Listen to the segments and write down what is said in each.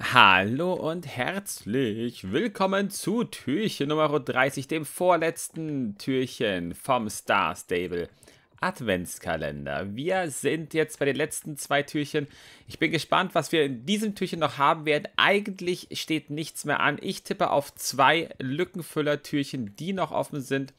Hallo und herzlich willkommen zu Türchen Nummer 30, dem vorletzten Türchen vom Star Stable Adventskalender. Wir sind jetzt bei den letzten zwei Türchen. Ich bin gespannt, was wir in diesem Türchen noch haben werden. Eigentlich steht nichts mehr an. Ich tippe auf zwei Lückenfüller-Türchen, die noch offen sind.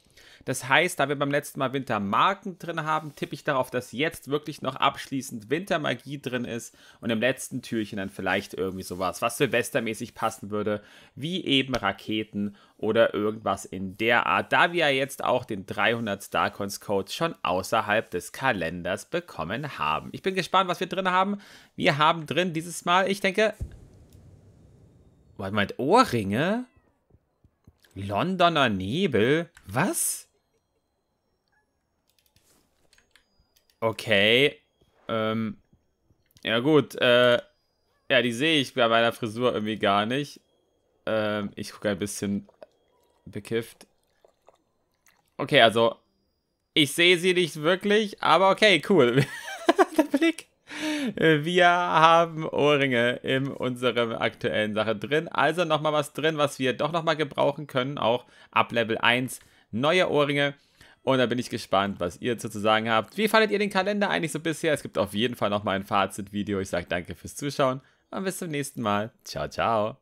Das heißt, da wir beim letzten Mal Wintermarken drin haben, tippe ich darauf, dass jetzt wirklich noch abschließend Wintermagie drin ist und im letzten Türchen dann vielleicht irgendwie sowas, was silvestermäßig passen würde, wie eben Raketen oder irgendwas in der Art, da wir ja jetzt auch den 300 Starcoins Code schon außerhalb des Kalenders bekommen haben. Ich bin gespannt, was wir drin haben. Wir haben drin dieses Mal, ich denke, Warte mal, Ohrringe? Londoner Nebel? Was? Okay. Ähm. Ja gut, äh. Ja, die sehe ich bei meiner Frisur irgendwie gar nicht. Ähm, ich gucke ein bisschen bekifft. Okay, also. Ich sehe sie nicht wirklich, aber okay, cool. Der Blick. Wir haben Ohrringe in unserer aktuellen Sache drin. Also nochmal was drin, was wir doch nochmal gebrauchen können. Auch ab Level 1 neue Ohrringe. Und da bin ich gespannt, was ihr dazu zu sagen habt. Wie fandet ihr den Kalender eigentlich so bisher? Es gibt auf jeden Fall nochmal ein Fazit-Video. Ich sage danke fürs Zuschauen und bis zum nächsten Mal. Ciao, ciao.